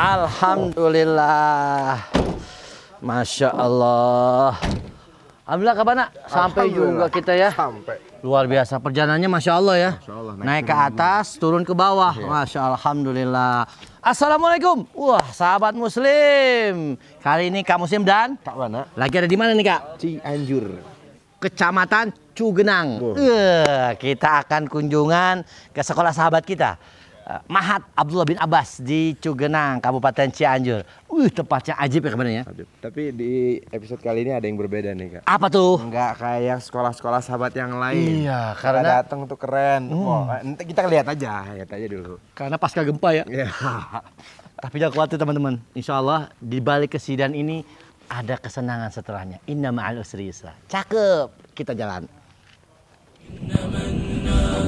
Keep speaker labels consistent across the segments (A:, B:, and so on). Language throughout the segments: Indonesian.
A: Alhamdulillah. Masya Allah. Alhamdulillah kapan nak? Sampai juga kita ya. Sampai. Luar biasa perjalanannya Masya Allah ya. Masya Allah, naik, naik ke atas, turun ke bawah. Iya. Masya Allah. Alhamdulillah. Assalamualaikum. Wah, sahabat muslim. Kali ini Kak Muslim dan Kak mana? Lagi ada di mana nih Kak? Cianjur. Kecamatan Cugenang. Uh, kita akan kunjungan ke sekolah sahabat kita. Eh, Mahat Abdullah bin Abbas di Cugenang, Kabupaten Cianjur. Uh, tempatnya ajib ya kemarin ya. Tapi di episode kali ini ada yang berbeda nih, Kak. Apa tuh? Enggak kayak sekolah-sekolah sahabat yang lain. Iya, karena kita datang tuh keren. Hmm. Oh, kita lihat aja, lihat aja dulu. Karena pasca gempa ya. Iya. Tapi jangan khawatir teman-teman. Insya Allah di balik kesidangan ini ada kesenangan setelahnya. Inna ma'al usri yusra. Cakep. Kita jalan. Inna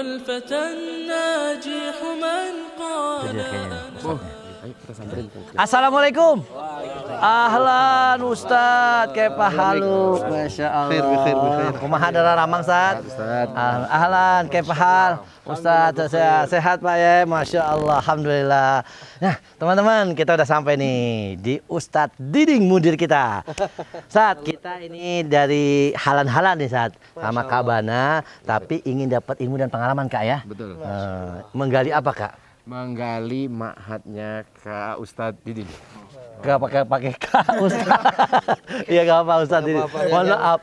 B: والفتى الناجح من قال
A: Assalamualaikum. Ahlan Ustad, kepa halu. Masya Allah. Kumaha darah ramang saat. Ah, Ahlan, kepa hal. Ustad saya sehat Pak ya. Masya Allah, Alhamdulillah. Nah teman-teman kita udah sampai nih di Ustadz Diding Mudir kita. Saat kita ini dari halan-halan nih saat sama Kabana, tapi ingin dapat ilmu dan pengalaman kak ya. Betul. Eh, menggali apa kak? Menggali makhatnya kak Ustadz Diding Gak pakai pakai K Iya gak apa Ustaz ini. Mohon maaf.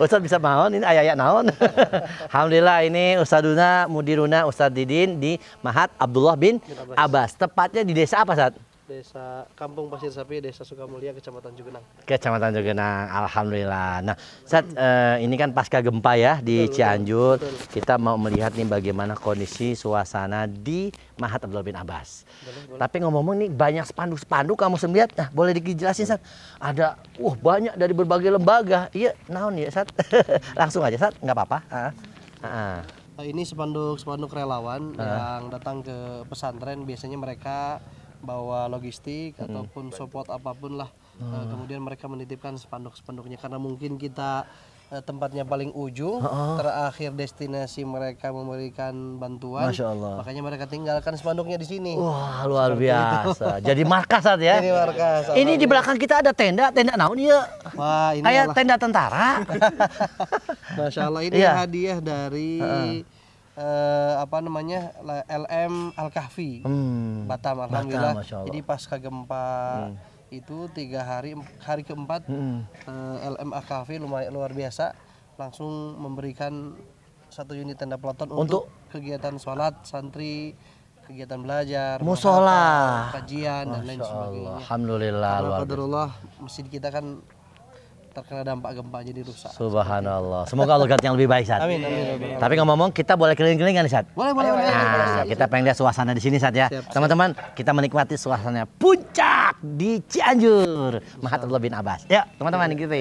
A: Ustaz bisa mohon ini ayah ayah naon. Alhamdulillah ini Ustaduna Mudiruna Ustaz Didin di Mahat Abdullah bin Abbas. Tepatnya di desa apa Ustaz?
C: Desa Kampung Pasir Sapi, Desa Sukamulia, Kecamatan Cugenang.
A: Kecamatan Cugenang, Alhamdulillah. Nah, saat eh, ini kan pasca gempa ya di betul, Cianjur, betul, kita mau melihat nih bagaimana kondisi suasana di Mahat Abdul bin Abbas. Boleh, Tapi ngomong-ngomong nih banyak spanduk-spanduk kamu sendiri, nah boleh dijelasin saat ada, wah uh, banyak dari berbagai lembaga. Iya, naon ya saat, langsung aja saat, nggak apa-apa. Nah, ini
C: spanduk-spanduk relawan uh. yang datang ke pesantren, biasanya mereka bawa logistik hmm. ataupun support apapun lah hmm. kemudian mereka menitipkan spanduk-spanduknya karena mungkin kita eh, tempatnya paling ujung uh ah, huh ah. terakhir destinasi mereka memberikan bantuan Masya Allah. makanya mereka tinggalkan spanduknya di sini wah luar Seperti biasa
B: itu. jadi markas
A: saat ya ini markas ini di belakang kita ada tenda tenda naon ya wah ini kayak tenda tentara
B: Masya Allah ini yeah.
A: hadiah dari
B: uh huh
C: eh, apa namanya LM Al Kahfi hmm. Batam alhamdulillah Batam, jadi pasca gempa hmm. itu tiga hari hari keempat hmm. eh, LM Al Kahfi lumayan luar biasa langsung memberikan satu unit tenda peloton untuk, untuk kegiatan sholat santri kegiatan belajar, musola, kajian dan lain sebagainya.
A: Alhamdulillah. Alhamdulillah
C: masjid kita kan terkena dampak gempa jadi rusak.
A: Subhanallah. Semoga Allah ganti yang lebih baik saat. Amin, amin, amin. Tapi ngomong-ngomong kita boleh keliling-keliling kan saat? Boleh boleh.
C: Nah,
B: boleh, boleh,
A: kita pengen lihat suasana di sini saat ya. Teman-teman kita menikmati suasana puncak di Cianjur. Mahathirullah bin Abbas. Ya teman-teman gitu.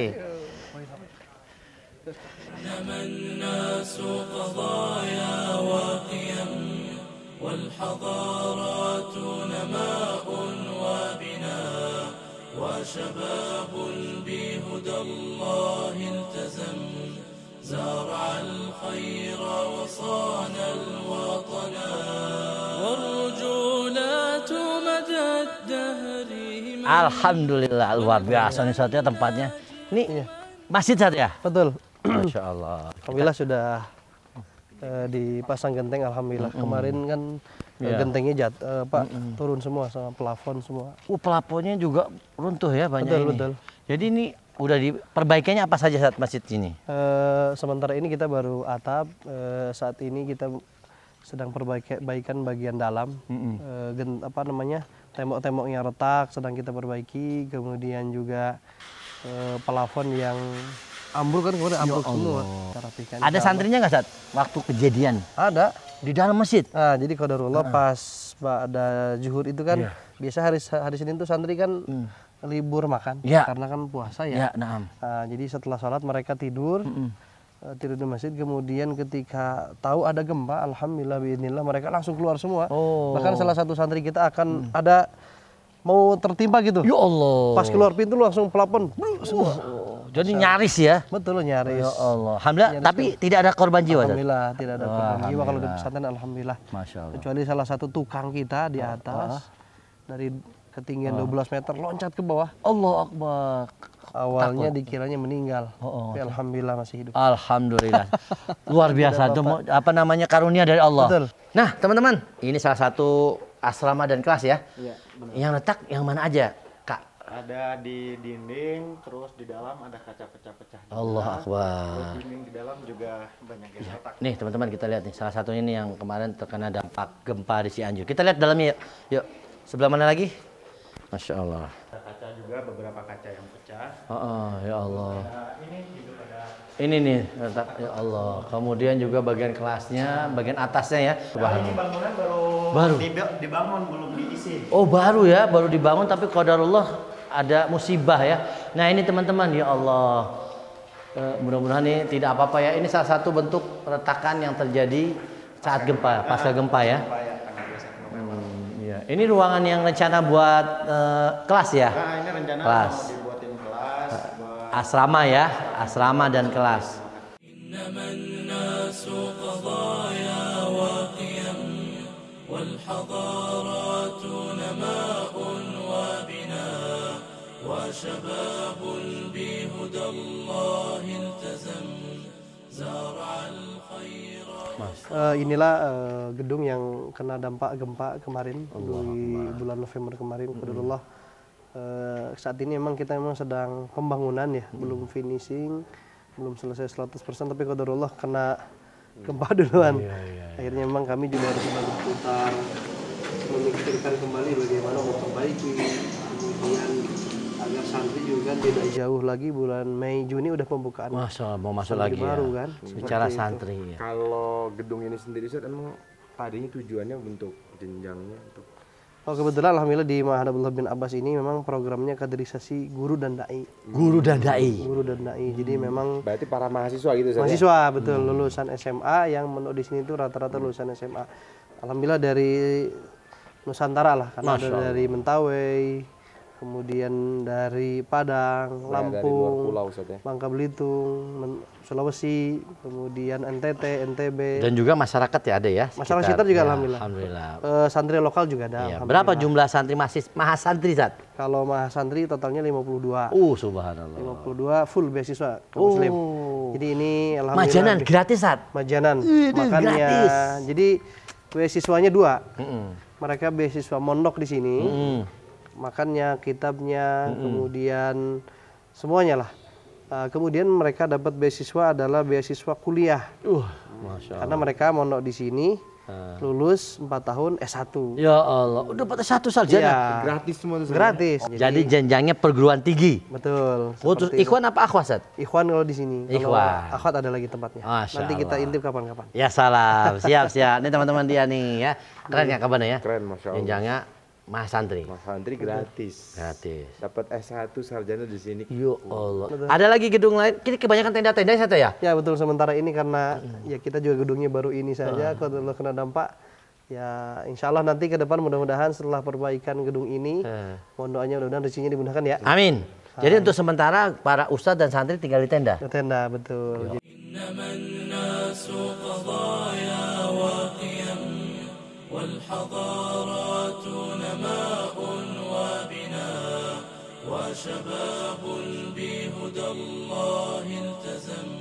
B: والحضارات ya. وشباب بهدى الله التزم زرع الخير وصان الوطن والرجولات مدى الدهر
A: Alhamdulillah luar biasa nih saatnya tempatnya. Ini iya. masjid saat ya? Betul. Masya Allah. Alhamdulillah sudah uh, dipasang
C: genteng alhamdulillah. Mm -hmm. Kemarin kan yeah. gentengnya jat, uh, eh, Pak mm -mm. turun semua sama plafon
A: semua. Uh, plafonnya juga runtuh ya banyak betul, ini. Betul. Jadi ini udah diperbaikinya apa saja saat masjid ini?
C: Uh, sementara ini kita baru atap, uh, saat ini kita sedang perbaikan bagian dalam, mm -mm. uh, gen, apa namanya tembok temboknya retak sedang kita perbaiki, kemudian juga uh, plafon yang ambruk kan kemudian ya ambruk semua. Ada santrinya
A: nggak saat waktu kejadian?
C: Ada di dalam masjid. Nah, jadi qadarullah uh ah. -huh. pas pada zuhur itu kan yeah. biasa hari hari Senin tuh santri kan mm. libur makan yeah. karena kan puasa ya. Yeah, iya, nah. jadi setelah sholat mereka tidur. Mm -mm tidur di masjid kemudian ketika tahu ada gempa alhamdulillah bismillah mereka langsung keluar semua oh. bahkan salah satu santri kita akan hmm. ada
A: mau tertimpa gitu ya Allah pas keluar
C: pintu langsung pelapon semua jadi
A: nyaris ya. Betul nyaris. Ya Allah. Alhamdulillah nyaris tapi itu. tidak ada korban jiwa. Alhamdulillah
C: tidak ada korban jiwa kalau di pesantren alhamdulillah.
A: Masya Allah. Kecuali
C: salah satu tukang kita di atas dari ketinggian oh. 12 meter loncat ke bawah. Allah Akbar. Awalnya Takut. dikiranya meninggal.
A: Oh, oh. Tapi alhamdulillah masih hidup. Alhamdulillah. Luar biasa itu apa namanya karunia dari Allah. Betul. Nah, teman-teman, ini salah satu asrama dan kelas ya. Iya, Yang letak yang mana aja?
D: ada di dinding terus di dalam ada kaca pecah-pecah Allah Akbar terus dinding di dalam juga banyak yang ya, retak
A: nih teman-teman kita lihat nih salah satu ini yang kemarin terkena dampak gempa di Cianjur kita lihat dalamnya yuk, yuk. sebelah mana lagi Masya Allah
D: ada kaca juga beberapa kaca yang pecah
A: oh, oh ya Allah ada,
D: ini gitu ada
A: ini nih retak ya Allah kemudian juga bagian kelasnya bagian atasnya ya nah, ini
D: bangunan baru baru dibangun belum diisi oh baru ya
A: baru dibangun tapi kodarullah ada musibah ya. Nah ini teman-teman ya Allah eh, mudah-mudahan ini tidak apa-apa ya. Ini salah satu bentuk retakan yang terjadi saat ya, gempa, pasca gempa ya. Hmm, iya. Ini ruangan yang rencana buat uh, kelas ya. Nah, ini rencana kelas. dibuatin kelas. Eh, asrama ya, asrama dan kelas.
B: وشباب بهدى الله التزم زرع
C: الخير eh, inilah eh, gedung yang kena dampak gempa kemarin Allah di bulan November kemarin. Mm -hmm. Allah eh, saat ini memang kita memang sedang pembangunan ya, belum finishing, belum selesai 100% tapi qadarullah kena gempa duluan. Iya, iya, iya. Akhirnya memang kami juga harus berputar memikirkan kembali bagaimana memperbaiki kemudian agar santri juga tidak jauh lagi bulan Mei Juni udah pembukaan Masa, mau masuk lagi ya. baru ya. kan secara santri ya. kalau gedung ini sendiri
D: sih emang tadinya tujuannya untuk jenjangnya untuk
C: Oh kebetulan alhamdulillah di Mahadabullah bin Abbas ini memang programnya kaderisasi guru dan dai. Guru dan dai. Guru dan dai. Hmm. Jadi memang berarti para mahasiswa gitu saja. Ya? Mahasiswa ya? betul hmm. lulusan SMA yang menurut di sini itu rata-rata lulusan SMA. Alhamdulillah dari Nusantara lah karena ada dari Mentawai, kemudian dari Padang, Saya Lampung, dari pulau, ya. Bangka Belitung, Sulawesi, kemudian NTT, NTB. Dan
A: juga masyarakat ya ada ya. Sekitar, masyarakat sekitar juga ya, alhamdulillah. Alhamdulillah. E, santri lokal juga ada. Ya, berapa jumlah santri masih
C: mahasantri Zat? Kalau mahasantri totalnya 52.
A: Uh, subhanallah.
C: 52 full beasiswa ke uh. muslim. Jadi ini alhamdulillah. Majanan gratis Zat. Majanan. Uh, Gratis. Jadi beasiswanya dua. Mm -mm. Mereka beasiswa mondok di sini. Mm -mm makannya, kitabnya, mm-hmm. kemudian semuanya lah. Uh, kemudian mereka dapat beasiswa adalah beasiswa kuliah.
A: Uh, Masya Allah. Karena
C: mereka mondok di sini, uh. lulus 4 tahun S1. Ya
A: Allah, udah dapat S1 saja. Ya. Gratis
C: semua itu Gratis. Jadi, Jadi
A: jenjangnya perguruan tinggi. Betul. Oh, Ikhwan apa Akhwat, Sat?
C: Ikhwan kalau di sini. Ikhwan. Akhwat ada lagi tempatnya.
A: Masya Nanti kita intip kapan-kapan. Ya salam. Siap, siap. Ini teman-teman dia nih ya. Keren ya kabarnya ya? Keren, Masya Allah. Jenjangnya Mas Santri. Mas Santri gratis. Gratis. Dapat S1 sarjana di sini. Yo Allah. Ada lagi gedung
C: lain? Kita kebanyakan tenda-tenda ya, saja, ya? Ya betul sementara ini karena hmm. ya kita juga gedungnya baru ini saja hmm. kalau kena dampak ya insya Allah nanti ke depan mudah-mudahan setelah perbaikan gedung ini hmm. mohon doanya mudah-mudahan rezekinya dimudahkan ya. Amin. Amin. Jadi untuk sementara para ustadz dan santri tinggal di tenda. Di tenda betul. Yo.
B: والحضارات وشباب بهدى الله التزم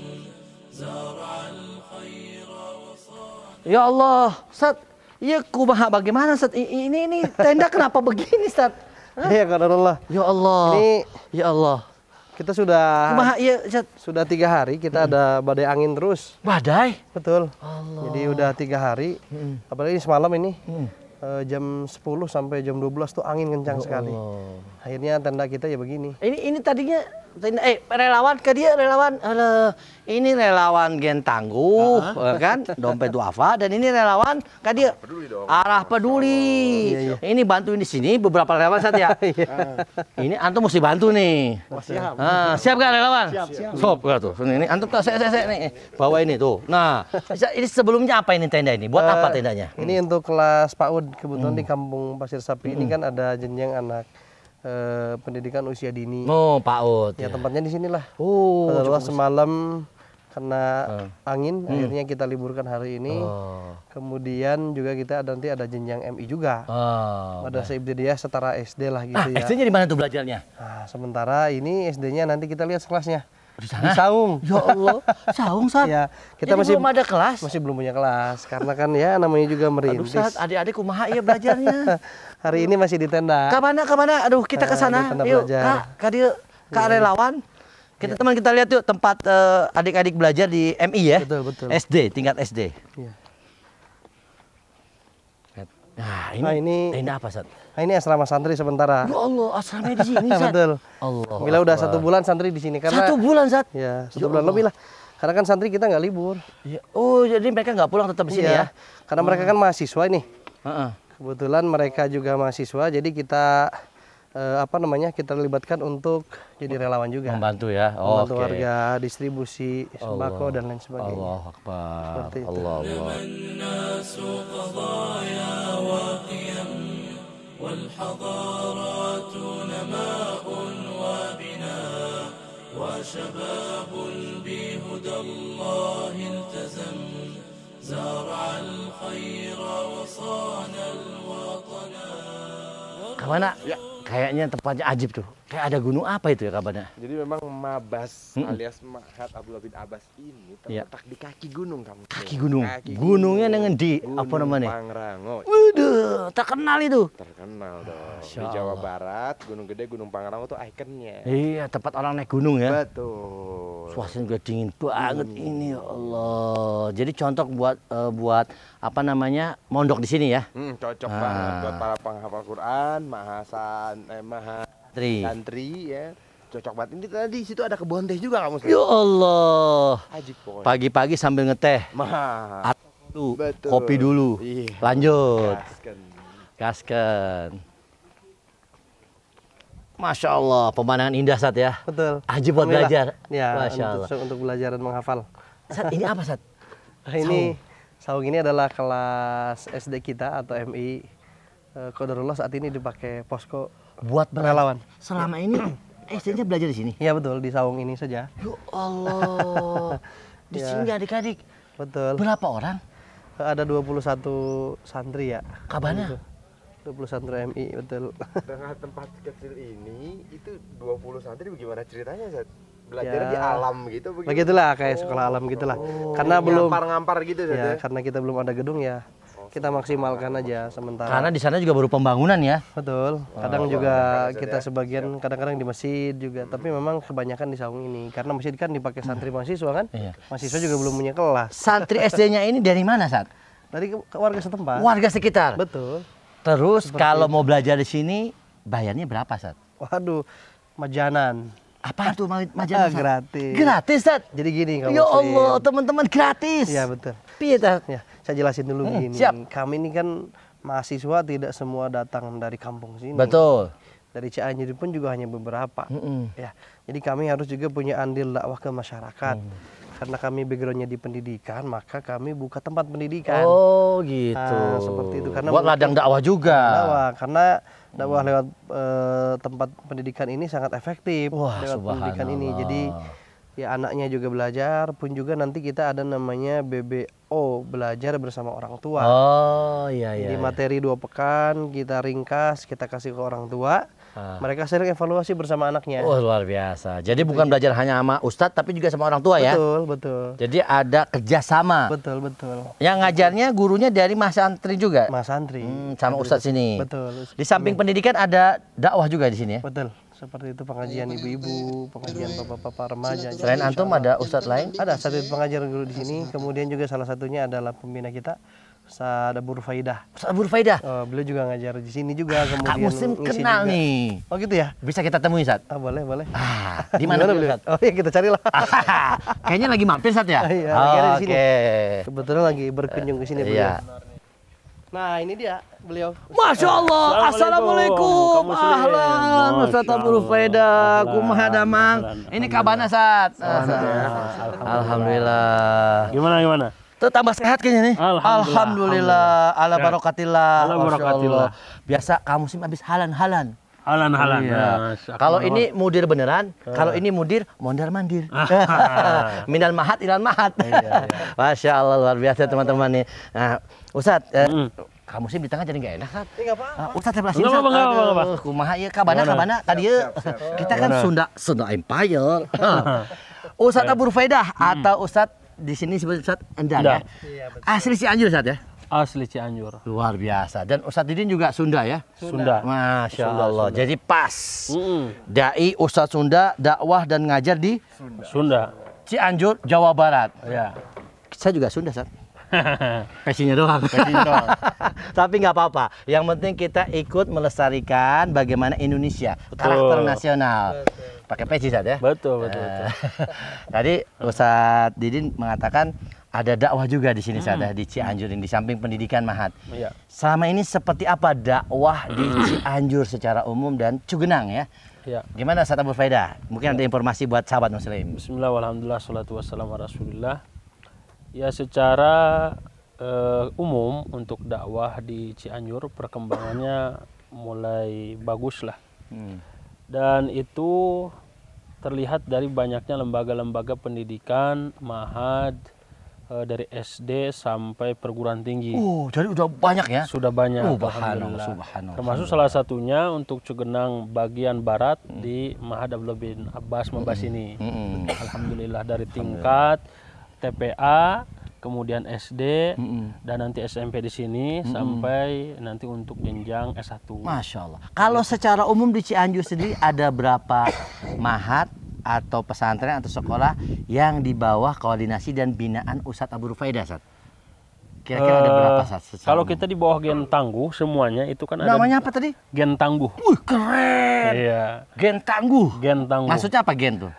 B: زرع الخير وصانع يا
A: الله Ustaz, ya kumaha bagaimana Ustaz? Ini ini ini tenda kenapa begini Ustaz?
B: Iya
C: Allah. Ya Allah. Ini ya Allah. Kita sudah kumaha ya Ustaz? Sudah tiga hari kita hmm. ada badai angin terus. Badai? Betul. Allah. Jadi udah tiga hari. Hmm. Apalagi semalam ini. Hmm. Uh, jam 10 sampai jam 12 tuh angin kencang oh sekali.
A: Allah akhirnya tenda kita ya begini ini ini tadinya tenda, eh relawan ke dia relawan ini relawan gen tangguh uh -huh. Eh, kan dompet duafa dan ini relawan ke dia arah peduli, dong. Arah peduli. Oh, ini bantuin di sini beberapa relawan saat ya iya. ini antum mesti bantu nih Siapkan oh, siap nah, siap relawan siap siap sop tuh ini, antum saya saya nih bawa ini tuh nah ini sebelumnya apa ini tenda ini buat uh, apa eh, tendanya ini
C: hmm. untuk kelas PAUD kebetulan hmm. di kampung Pasir Sapi hmm. ini kan ada jenjang anak Eh, pendidikan usia dini. Oh, Ut. Ya, ya. tempatnya di sinilah. Oh. Kalau semalam kena uh. angin hmm. akhirnya kita liburkan hari ini oh. kemudian juga kita ada nanti ada jenjang MI juga
A: oh, Ada okay.
C: dia setara SD lah gitu ah, ya SD-nya di mana tuh belajarnya nah, sementara ini SD-nya nanti kita lihat kelasnya di, sana? di Saung ya Allah Saung saat ya kita Jadi masih belum ada kelas masih belum punya kelas karena kan ya namanya juga merintis Aduh saat
A: adik-adik kumaha ya belajarnya
C: Hari ini masih di tenda. Ke mana
A: ke mana? Aduh, kita ke eh, sana. yuk, Kak, Kak Dio, Kak iya. relawan. Kita iya. teman kita lihat yuk tempat eh, adik-adik belajar di MI ya. Betul, betul. SD, tingkat SD. Iya. Nah, ini,
C: nah, ini apa, Sat? Nah, ini asrama santri sementara. Ya Allah, asrama di sini, Sat. Betul. Allah. Bila udah satu bulan santri di sini karena Satu bulan, Sat? Ya, satu ya bulan lebih lah. Karena kan santri kita nggak libur.
A: Ya. Oh, jadi mereka nggak pulang tetap di sini ya. ya? Karena hmm. mereka kan oh. mahasiswa ini Uh -uh.
C: Kebetulan mereka juga mahasiswa, jadi kita eh, apa namanya kita libatkan untuk jadi relawan juga
A: membantu ya oh, membantu okay. warga
C: distribusi sembako Allah, dan lain sebagainya Allah Akbar Seperti Allah
B: Allah زرع الخير وصان الوطن
A: قوانا Kayaknya tempatnya ajib tuh. Kayak ada gunung apa itu ya kabarnya? Jadi memang Mabas hmm. alias Mahat Abdullah bin Abbas ini iya. terletak ya. di kaki gunung kamu. Kaki gunung. Kaki Gunungnya dengan di gunung apa namanya? Pangrango. Waduh, terkenal itu. Terkenal dong. di Jawa Barat, Gunung Gede, Gunung Pangrango tuh ikonnya. Iya, tempat orang naik gunung ya. Betul. Suasana juga dingin banget hmm. ini ya Allah. Jadi contoh buat uh, buat apa namanya mondok di sini ya. Hmm, cocok ah. banget buat para penghafal Quran, mahasan, eh, maha santri. ya. Cocok banget. Ini tadi situ ada kebun teh juga kamu. Ya Allah. Pagi-pagi sambil ngeteh. atu kopi dulu. Iya. Lanjut. Gasken. Gasken. Masya Allah, pemandangan indah saat ya. Betul.
B: Aji buat belajar. Ya, Masya
A: untuk, Allah.
C: Untuk, pelajaran menghafal. saat ini apa saat Ini Sawung ini adalah kelas SD kita atau MI. Kodarullah eh, saat ini dipakai posko buat relawan. Selama ini SD-nya belajar di sini? Iya betul, di Sawung ini saja. Ya
A: Allah. di ya. sini adik-adik.
C: Betul. Berapa orang? Ada 21 santri ya. Kabarnya? 20 santri MI, betul.
D: Dengan tempat kecil ini, itu 20 santri bagaimana ceritanya, Zat?
C: belajar ya, di alam gitu begitu. begitulah kayak oh. sekolah alam gitulah oh. karena belum ngampar-ngampar gitu ya, ya karena kita belum ada gedung ya oh, kita maksimalkan aja sementara karena di sana
A: juga baru pembangunan ya betul oh. kadang oh, juga
C: kita sebagian kadang-kadang di masjid juga hmm. tapi memang kebanyakan di saung ini karena masjid kan dipakai santri hmm. mahasiswa kan iya. mahasiswa juga belum punya kelas santri SD-nya
A: ini dari mana saat
C: dari warga setempat warga sekitar
A: betul terus Seperti kalau itu. mau belajar di sini bayarnya berapa saat waduh majanan apa ah. tuh majalah? gratis. Gratis, Dad. Jadi gini kalau Ya Allah, teman-teman gratis. Iya, betul.
C: Piye, Ya, saya jelasin dulu hmm, begini. Siap. Kami ini kan mahasiswa tidak semua datang dari kampung sini. Betul. Dari Cianjur pun juga hanya beberapa. Mm -mm. Ya. Jadi kami harus juga punya andil dakwah ke masyarakat. Mm karena kami backgroundnya di pendidikan maka kami buka tempat pendidikan oh gitu nah, seperti itu karena buat ladang dakwah
A: juga dakwah
C: karena hmm. dakwah hmm. lewat e, tempat pendidikan ini sangat efektif Wah, lewat pendidikan ini jadi ya anaknya juga belajar pun juga nanti kita ada namanya BBO belajar bersama orang tua oh
A: iya iya di iya. materi
C: dua pekan kita ringkas kita kasih ke orang tua Ah. Mereka sering evaluasi bersama anaknya. Oh luar
A: biasa. Jadi betul. bukan belajar hanya sama ustadz tapi juga sama orang tua betul, ya. Betul betul. Jadi ada kerjasama.
C: Betul betul.
A: Yang ngajarnya gurunya dari mas santri juga. Mas santri. Hmm, sama ustadz sini.
C: Betul. Di samping betul. Iya.
A: pendidikan ada dakwah juga di sini ya. Betul
C: seperti itu pengajian ibu-ibu, pengajian bapak-bapak remaja. Selain antum ada ustadz lain? Ada satu pengajar guru di sini, kemudian juga salah satunya adalah pembina kita Ustaz Abu Rufaidah. Ustaz Abu Rufaidah. Oh, beliau juga ngajar di sini juga ah, kemudian Kak Muslim kenal juga. nih.
A: Oh gitu ya. Bisa kita temui Ustaz? Ah, boleh, boleh. Ah, di mana beliau Oh iya kita carilah. Ah, kayaknya lagi mampir Ustaz ya? Ah, iya, oh, lagi Oke.
C: Okay. Kebetulan lagi berkunjung ke sini uh, beliau. Iya. Nah, ini dia beliau. Masya Allah. Assalamualaikum. Ahlan.
A: Ustaz Abu Rufaida. Kumaha damang. Ini kabana saat.
B: Alhamdulillah.
A: Gimana gimana? tambah sehat kayaknya nih. Alhamdulillah. Alhamdulillah. Ala barokatillah. Ala barokatillah. Biasa kamu sih habis halan-halan. Halan-halan. Iya. Nah, kalau ini mudir beneran, uh. kalau ah. ini mudir mondar mandir. Ah. Minal mahat ilan mahat. Iya, iya. Masya Allah luar biasa teman-teman nih. Nah, mm. eh, hmm. kamu sih di tengah jadi nggak enak iya, kan? Ah, Enggak apa-apa. Ustaz sebelah sini. Enggak apa-apa. Kumaha ya kabana kabana tadi ya. Kita kan Sunda Sunda Empire. Ustaz Abu Faidah hmm. atau Ustaz di sini sebut Ustadz Endang ya. Iya, Asli Cianjur Ustadz ya? Asli Cianjur. Luar biasa. Dan Ustadz Didin juga Sunda ya? Sunda. Masya Allah. Sunda. Jadi pas. Mm -mm. Dai Ustadz Sunda dakwah dan ngajar di Sunda. Sunda. Cianjur, Jawa Barat. Ya. Saya juga Sunda, Ustadz. Kasihnya doang. doang. Tapi nggak apa-apa. Yang penting kita ikut melestarikan bagaimana Indonesia, Betul. karakter nasional. Betul pakai peci saja, ya. Betul, betul, eh, betul. Tadi Ustadz Didin mengatakan ada dakwah juga di sini hmm. Ya, di Cianjur ini di samping pendidikan Mahat. Iya. Selama ini seperti apa dakwah di hmm. Cianjur secara umum dan Cugenang ya? Ya. Gimana saat Abu Faida? Mungkin ada iya. informasi buat sahabat muslim.
D: Bismillah, alhamdulillah, Ya secara uh, umum untuk dakwah di Cianjur perkembangannya mulai bagus lah. Hmm dan itu terlihat dari banyaknya lembaga-lembaga pendidikan, mahad, e, dari SD sampai perguruan tinggi. Uh, jadi udah banyak ya? Sudah banyak. Uh, alhamdulillah. Subhanallah. Termasuk salah satunya untuk Cugenang bagian barat hmm. di Mahad Abdullah bin Abbas Mabas hmm. ini. Hmm. Alhamdulillah dari tingkat TPA kemudian SD mm -mm. dan nanti SMP di sini mm -mm. sampai nanti untuk jenjang S1. Masya Allah.
A: Kalau secara umum di Cianjur sendiri ada berapa mahat atau pesantren atau sekolah yang di bawah koordinasi dan binaan Ustadz Abu Rufaidah,
D: Kira-kira ada berapa
C: eh, saat? Kalau
D: kita di bawah Gen Tangguh semuanya itu kan Namanya ada Namanya apa tadi? Gen Tangguh. Wih, keren. Iya. Gen Tangguh. Gen Tangguh. Maksudnya apa gen tuh?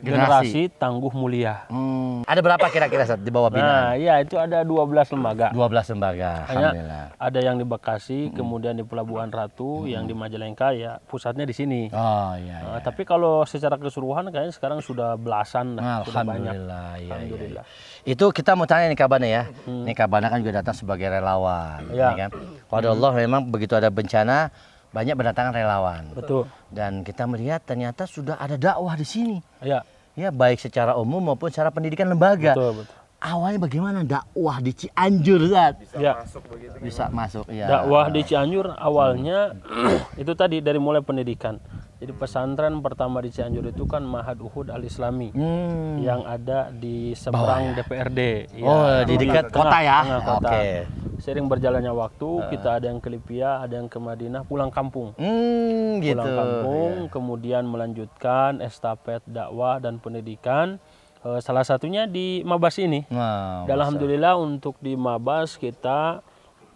D: Generasi, Tangguh Mulia. Hmm. Ada berapa kira-kira di bawah binaan? Nah, iya itu ada 12 lembaga. 12 lembaga. Hanya Alhamdulillah. Ada yang di Bekasi, hmm. kemudian di Pelabuhan Ratu, hmm. yang di Majalengka ya pusatnya di sini. Oh iya. Nah, iya. tapi kalau secara keseluruhan kayaknya sekarang sudah belasan lah, Alhamdulillah, sudah banyak. Iya, iya, iya, Alhamdulillah.
A: Iya. Itu kita mau tanya nih Kabana ya. Hmm. Nih Kabana kan juga datang sebagai relawan, ya. ya kan? Waduh hmm. Allah memang begitu ada bencana banyak berdatangan relawan. Betul. Dan kita melihat ternyata sudah ada dakwah di sini. Iya ya baik secara umum maupun secara pendidikan lembaga. Betul, betul awalnya bagaimana dakwah di Cianjur kan? Bisa ya. masuk begitu. Kan? Bisa masuk
D: ya. Dakwah di iya. Cianjur awalnya itu tadi dari mulai pendidikan. Jadi pesantren pertama di Cianjur itu kan Mahad Uhud Al Islami hmm. yang ada di seberang oh, ya? DPRD. Ya, oh, di dekat kota ya. Tengah kota. Okay. Sering berjalannya waktu, uh. kita ada yang ke Libya, ada yang ke Madinah, pulang kampung. Hmm, pulang gitu. kampung, yeah. kemudian melanjutkan estafet dakwah dan pendidikan Eh, salah satunya di Mabas ini. Wow, Dan alhamdulillah ya. untuk di Mabas kita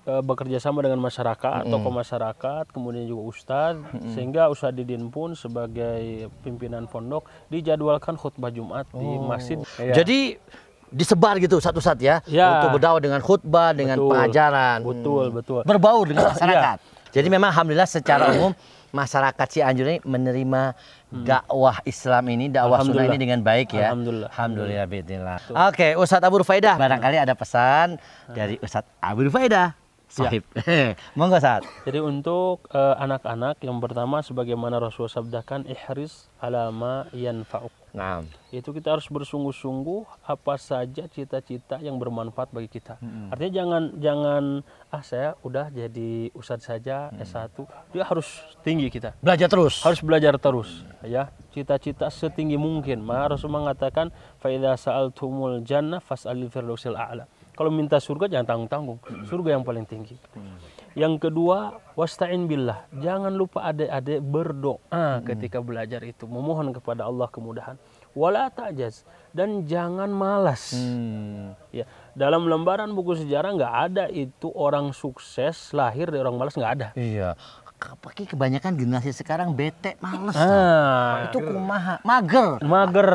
D: e, bekerja sama dengan masyarakat, mm tokoh masyarakat, kemudian juga ustadz, mm sehingga Ustadz Didin pun sebagai pimpinan pondok dijadwalkan khutbah Jumat oh. di masjid. Iya.
A: Jadi disebar gitu satu saat ya, ya. untuk berdakwah dengan khutbah, dengan pengajaran. Betul, hmm. betul. Berbaur dengan iya. masyarakat. ya. Jadi memang alhamdulillah secara umum masyarakat Cianjur ini menerima hmm. dakwah Islam ini, dakwah sunnah ini dengan baik ya. Alhamdulillah. Alhamdulillah Alhamdulillah. Oke, Ustadz Abu Faidah barangkali ada pesan dari Ustadz Abu Faidah, Sahib. Ya. Monggo saat.
D: Jadi untuk eh, anak-anak uh, yang pertama sebagaimana Rasul sabdakan ihris alama yanfa'uk Nah, itu kita harus bersungguh-sungguh apa saja cita-cita yang bermanfaat bagi kita. Hmm. Artinya jangan jangan ah saya udah jadi ustad saja hmm. S1. Dia harus tinggi kita. Belajar terus. Harus belajar terus hmm. ya. Cita-cita setinggi mungkin. Maka Rasul mengatakan fa idza sa'altumul jannah fas'alil firdausil a'la. Kalau minta surga jangan tanggung-tanggung. Mm. Surga yang paling tinggi. Hmm. Yang kedua, wasta'in billah. Jangan lupa adik-adik berdoa hmm. ketika belajar itu, memohon kepada Allah kemudahan. Wala ta'jaz dan jangan malas. Hmm. Ya, dalam lembaran buku sejarah nggak ada itu orang sukses lahir dari orang malas nggak ada. Iya
A: pakai kebanyakan generasi sekarang bete males ah, itu kumaha mager mager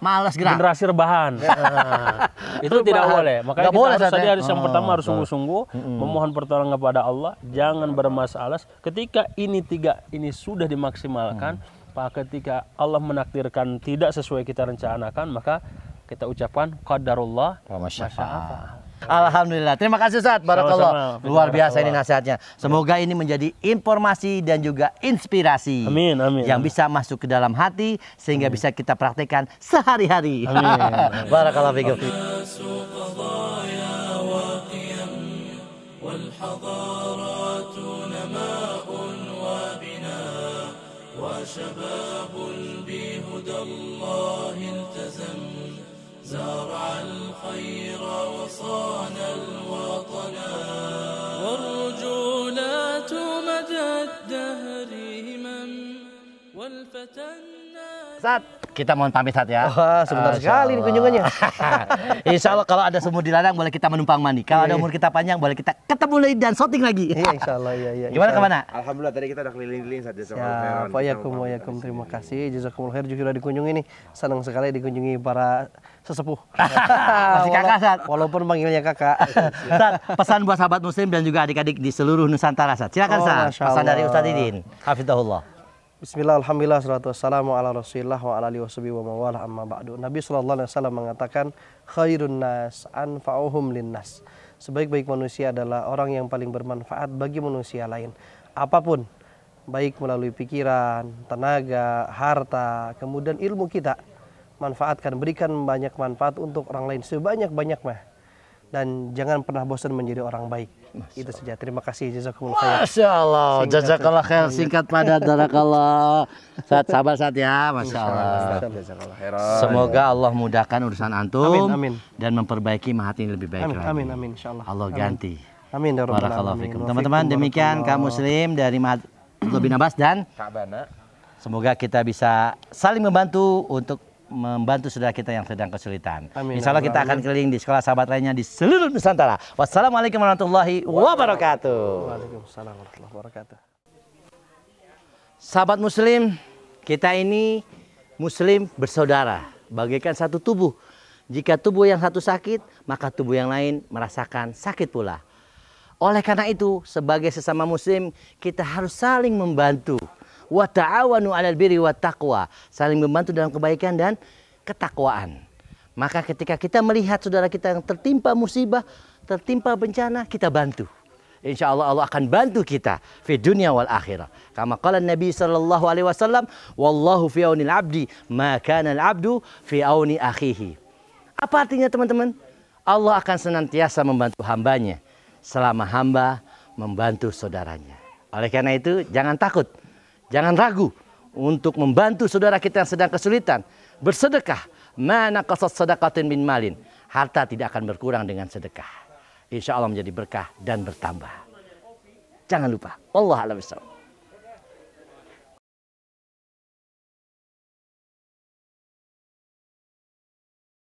A: males gerak generasi
D: rebahan itu rebahan. tidak boleh makanya kita boleh, harus tadi harus oh, yang pertama harus oh, sungguh-sungguh hmm. memohon pertolongan kepada Allah jangan bermasalah ketika ini tiga ini sudah dimaksimalkan hmm. Pak ketika Allah menakdirkan tidak sesuai kita rencanakan maka kita ucapkan qadarullah masyaallah Alhamdulillah. Terima kasih Ustaz. Barakallah. Luar biasa ini
A: nasihatnya. Semoga ini menjadi informasi dan juga inspirasi. Amin, amin. Yang bisa masuk ke dalam hati sehingga bisa kita praktekkan sehari-hari. Amin. Barakallah Sat, kita mohon pamit Sat ya. Oh, sebentar uh, sekali nih kunjungannya. insya Allah kalau ada semua di ladang boleh kita menumpang mandi. Kalau ada iya. umur kita panjang boleh kita ketemu lagi dan shooting lagi. Iya insya Allah. ya ya. Gimana kemana? Alhamdulillah tadi kita udah keliling-keliling Sat.
C: Ya, Wayakum, Yakum, Terima kasih. Jazakumul khair juga dikunjungi nih. Senang sekali dikunjungi para sesepuh. Masih kakak Sat. Walaupun manggilnya kakak.
A: Sat, pesan buat sahabat muslim dan juga adik-adik di seluruh Nusantara Sat. Silakan oh, Sat. Pesan dari Ustadz Idin. Hafizahullah.
C: Bismillah, Alhamdulillah, salatu wassalamu ala rasulillah wa ala alihi wa mawalah amma ba'du. Nabi SAW mengatakan, khairun nas anfa'uhum linnas. Sebaik-baik manusia adalah orang yang paling bermanfaat bagi manusia lain. Apapun, baik melalui pikiran, tenaga, harta, kemudian ilmu kita. Manfaatkan, berikan banyak manfaat untuk orang lain sebanyak-banyaknya dan jangan pernah bosan menjadi orang baik. Masya Itu saja. Terima kasih jazakumullah khair. Masyaallah. Jazakallah khair singkat padat
A: darakallah. Saat sabar saat ya, masyaallah. Semoga Allah mudahkan urusan antum amin, amin. dan memperbaiki hati lebih baik amin, lagi. Amin amin insyaallah. Allah amin. ganti. Amin darakallah. Ya fikum. Teman-teman demikian kaum muslim dari Mahat Abbas dan Kak Bana. Semoga kita bisa saling membantu untuk membantu saudara kita yang sedang kesulitan. Amin. Insya Allah kita akan keliling di sekolah sahabat lainnya di seluruh Nusantara. Wassalamualaikum warahmatullahi wabarakatuh.
C: Waalaikumsalam warahmatullahi wabarakatuh.
A: Sahabat muslim, kita ini muslim bersaudara, bagaikan satu tubuh. Jika tubuh yang satu sakit, maka tubuh yang lain merasakan sakit pula. Oleh karena itu, sebagai sesama muslim, kita harus saling membantu wa ta'awanu 'alal birri wat taqwa, saling membantu dalam kebaikan dan ketakwaan. Maka ketika kita melihat saudara kita yang tertimpa musibah, tertimpa bencana, kita bantu. Insya Allah Allah akan bantu kita di dunia wal akhirah. Kama qala Nabi sallallahu alaihi wasallam, wallahu fi auni abdi ma kana al-abdu fi auni akhihi. Apa artinya teman-teman? Allah akan senantiasa membantu hambanya selama hamba membantu saudaranya. Oleh karena itu, jangan takut Jangan ragu untuk membantu saudara kita yang sedang kesulitan. Bersedekah. Mana kasat sedekatin min malin. Harta tidak akan berkurang dengan sedekah. Insya Allah menjadi
B: berkah dan bertambah. Jangan lupa. Allah alam